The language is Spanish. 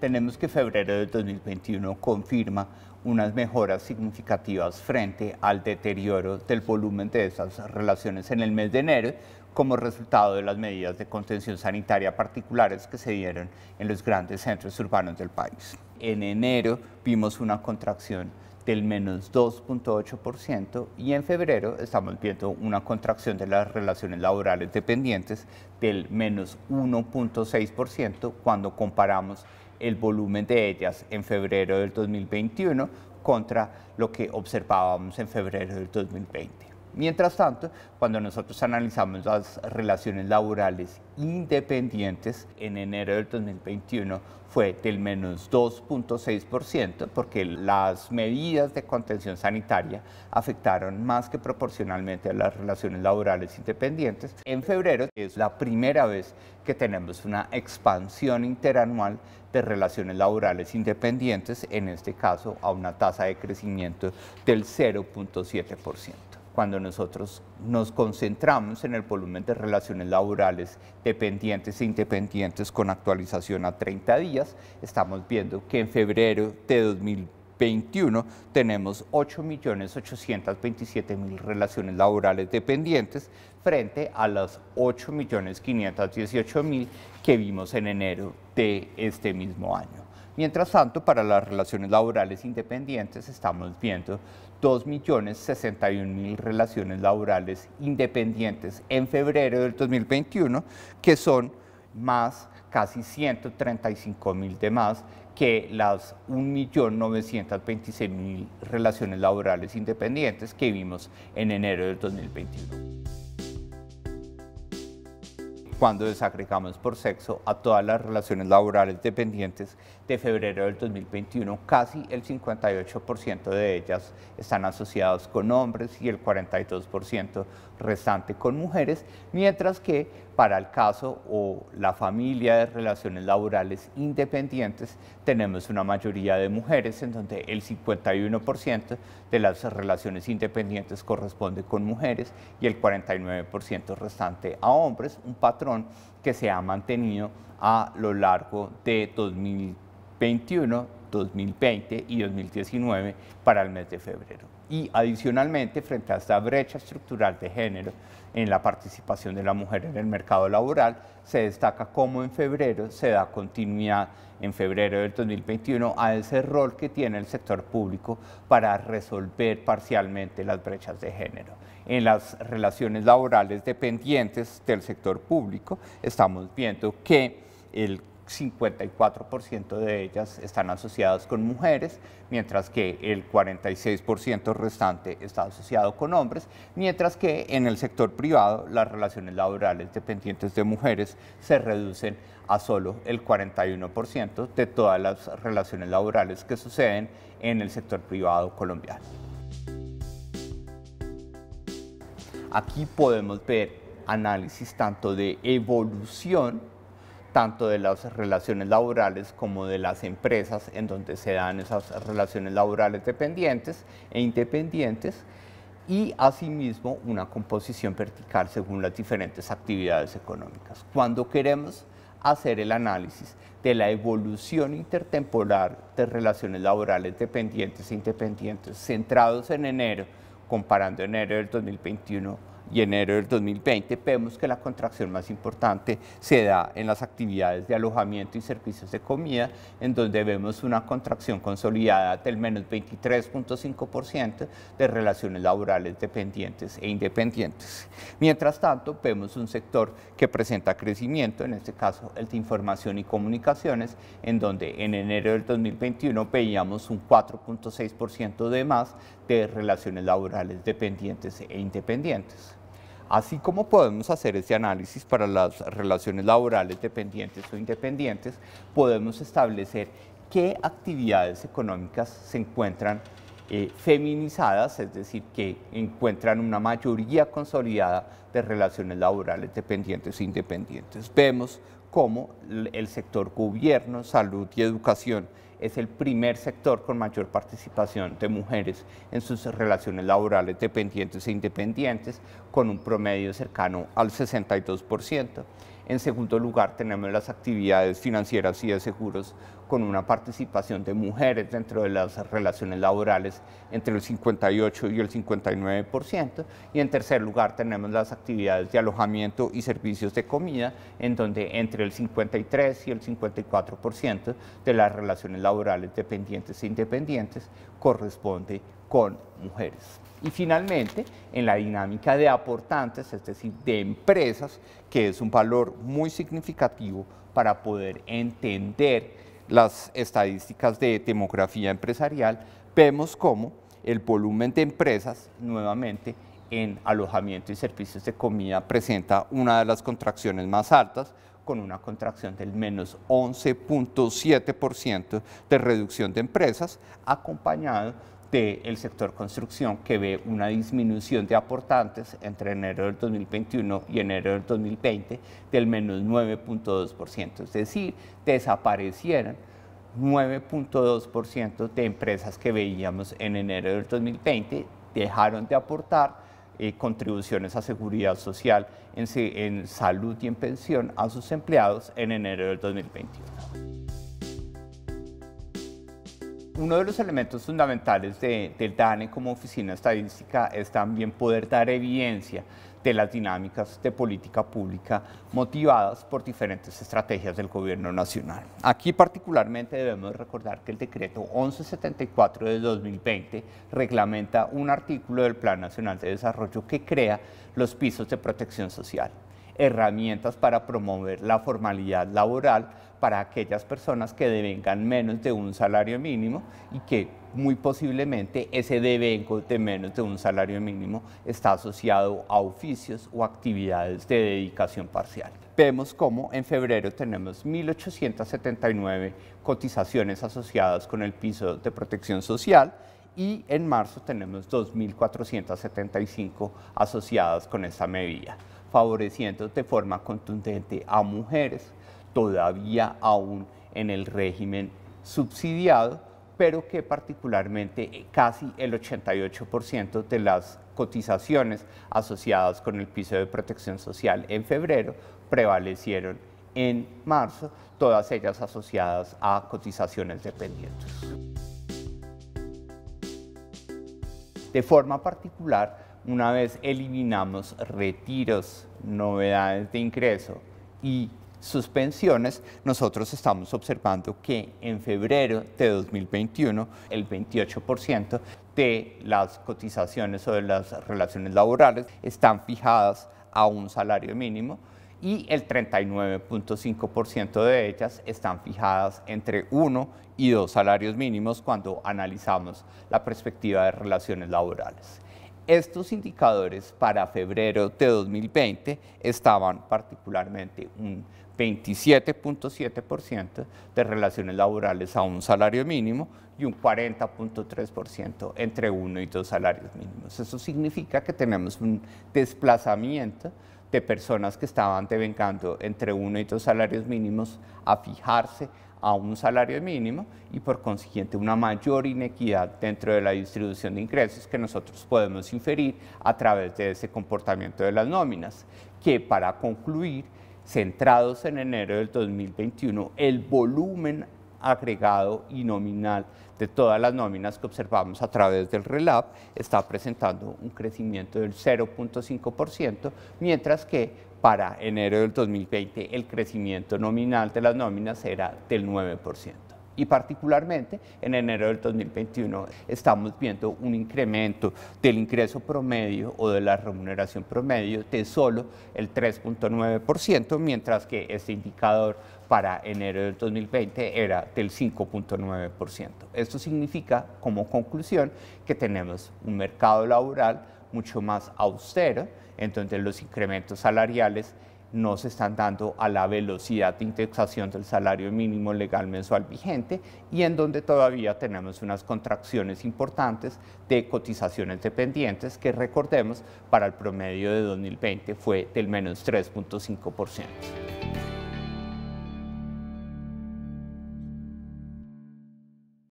tenemos que febrero de 2021 confirma unas mejoras significativas frente al deterioro del volumen de esas relaciones en el mes de enero como resultado de las medidas de contención sanitaria particulares que se dieron en los grandes centros urbanos del país. En enero vimos una contracción del menos 2.8% y en febrero estamos viendo una contracción de las relaciones laborales dependientes del menos 1.6% cuando comparamos el volumen de ellas en febrero del 2021 contra lo que observábamos en febrero del 2020. Mientras tanto, cuando nosotros analizamos las relaciones laborales independientes, en enero del 2021 fue del menos 2.6%, porque las medidas de contención sanitaria afectaron más que proporcionalmente a las relaciones laborales independientes. En febrero es la primera vez que tenemos una expansión interanual de relaciones laborales independientes, en este caso a una tasa de crecimiento del 0.7% cuando nosotros nos concentramos en el volumen de relaciones laborales dependientes e independientes con actualización a 30 días, estamos viendo que en febrero de 2021 tenemos 8.827.000 relaciones laborales dependientes frente a las 8.518.000 que vimos en enero de este mismo año. Mientras tanto, para las relaciones laborales independientes estamos viendo 2.061.000 relaciones laborales independientes en febrero del 2021, que son más casi 135.000 de más que las 1.926.000 relaciones laborales independientes que vimos en enero del 2021 cuando desagregamos por sexo a todas las relaciones laborales dependientes de febrero del 2021, casi el 58% de ellas están asociadas con hombres y el 42% restante con mujeres, mientras que para el caso o la familia de relaciones laborales independientes tenemos una mayoría de mujeres, en donde el 51% de las relaciones independientes corresponde con mujeres y el 49% restante a hombres, un patrón que se ha mantenido a lo largo de 2000 2021, 2020 y 2019 para el mes de febrero. Y adicionalmente, frente a esta brecha estructural de género en la participación de la mujer en el mercado laboral, se destaca cómo en febrero se da continuidad en febrero del 2021 a ese rol que tiene el sector público para resolver parcialmente las brechas de género. En las relaciones laborales dependientes del sector público estamos viendo que el 54% de ellas están asociadas con mujeres, mientras que el 46% restante está asociado con hombres, mientras que en el sector privado las relaciones laborales dependientes de mujeres se reducen a solo el 41% de todas las relaciones laborales que suceden en el sector privado colombiano. Aquí podemos ver análisis tanto de evolución tanto de las relaciones laborales como de las empresas en donde se dan esas relaciones laborales dependientes e independientes y asimismo una composición vertical según las diferentes actividades económicas. Cuando queremos hacer el análisis de la evolución intertemporal de relaciones laborales dependientes e independientes centrados en enero, comparando enero del 2021 y enero del 2020 vemos que la contracción más importante se da en las actividades de alojamiento y servicios de comida, en donde vemos una contracción consolidada del menos 23.5% de relaciones laborales dependientes e independientes. Mientras tanto, vemos un sector que presenta crecimiento, en este caso el de información y comunicaciones, en donde en enero del 2021 veíamos un 4.6% de más de relaciones laborales dependientes e independientes así como podemos hacer ese análisis para las relaciones laborales dependientes o independientes, podemos establecer qué actividades económicas se encuentran eh, feminizadas, es decir, que encuentran una mayoría consolidada de relaciones laborales dependientes e independientes. Vemos cómo el sector gobierno, salud y educación es el primer sector con mayor participación de mujeres en sus relaciones laborales dependientes e independientes, con un promedio cercano al 62%. En segundo lugar, tenemos las actividades financieras y de seguros con una participación de mujeres dentro de las relaciones laborales entre el 58 y el 59%. Y en tercer lugar tenemos las actividades de alojamiento y servicios de comida, en donde entre el 53 y el 54% de las relaciones laborales dependientes e independientes corresponde con mujeres. Y finalmente, en la dinámica de aportantes, es decir, de empresas, que es un valor muy significativo para poder entender las estadísticas de demografía empresarial, vemos cómo el volumen de empresas nuevamente en alojamiento y servicios de comida presenta una de las contracciones más altas, con una contracción del menos 11.7% de reducción de empresas, acompañado del sector construcción que ve una disminución de aportantes entre enero del 2021 y enero del 2020 del menos 9.2%, es decir, desaparecieron 9.2% de empresas que veíamos en enero del 2020, dejaron de aportar eh, contribuciones a seguridad social, en, en salud y en pensión a sus empleados en enero del 2021 uno de los elementos fundamentales del DANE como oficina estadística es también poder dar evidencia de las dinámicas de política pública motivadas por diferentes estrategias del gobierno nacional. Aquí particularmente debemos recordar que el decreto 1174 de 2020 reglamenta un artículo del Plan Nacional de Desarrollo que crea los pisos de protección social herramientas para promover la formalidad laboral para aquellas personas que devengan menos de un salario mínimo y que muy posiblemente ese devengo de menos de un salario mínimo está asociado a oficios o actividades de dedicación parcial. Vemos cómo en febrero tenemos 1.879 cotizaciones asociadas con el piso de protección social y en marzo tenemos 2.475 asociadas con esta medida favoreciendo de forma contundente a mujeres, todavía aún en el régimen subsidiado, pero que particularmente casi el 88% de las cotizaciones asociadas con el piso de protección social en febrero prevalecieron en marzo, todas ellas asociadas a cotizaciones dependientes. De forma particular, una vez eliminamos retiros, novedades de ingreso y suspensiones, nosotros estamos observando que en febrero de 2021 el 28% de las cotizaciones o de las relaciones laborales están fijadas a un salario mínimo y el 39.5% de ellas están fijadas entre uno y dos salarios mínimos cuando analizamos la perspectiva de relaciones laborales. Estos indicadores para febrero de 2020 estaban particularmente un 27.7% de relaciones laborales a un salario mínimo y un 40.3% entre uno y dos salarios mínimos. Eso significa que tenemos un desplazamiento de personas que estaban devengando entre uno y dos salarios mínimos a fijarse a un salario mínimo y por consiguiente una mayor inequidad dentro de la distribución de ingresos que nosotros podemos inferir a través de ese comportamiento de las nóminas, que para concluir, centrados en enero del 2021, el volumen agregado y nominal de todas las nóminas que observamos a través del RELAP está presentando un crecimiento del 0.5%, mientras que para enero del 2020 el crecimiento nominal de las nóminas era del 9%. Y particularmente en enero del 2021 estamos viendo un incremento del ingreso promedio o de la remuneración promedio de solo el 3.9%, mientras que este indicador para enero del 2020 era del 5.9%. Esto significa como conclusión que tenemos un mercado laboral mucho más austero, en los incrementos salariales no se están dando a la velocidad de indexación del salario mínimo legal mensual vigente y en donde todavía tenemos unas contracciones importantes de cotizaciones dependientes que recordemos para el promedio de 2020 fue del menos 3.5%.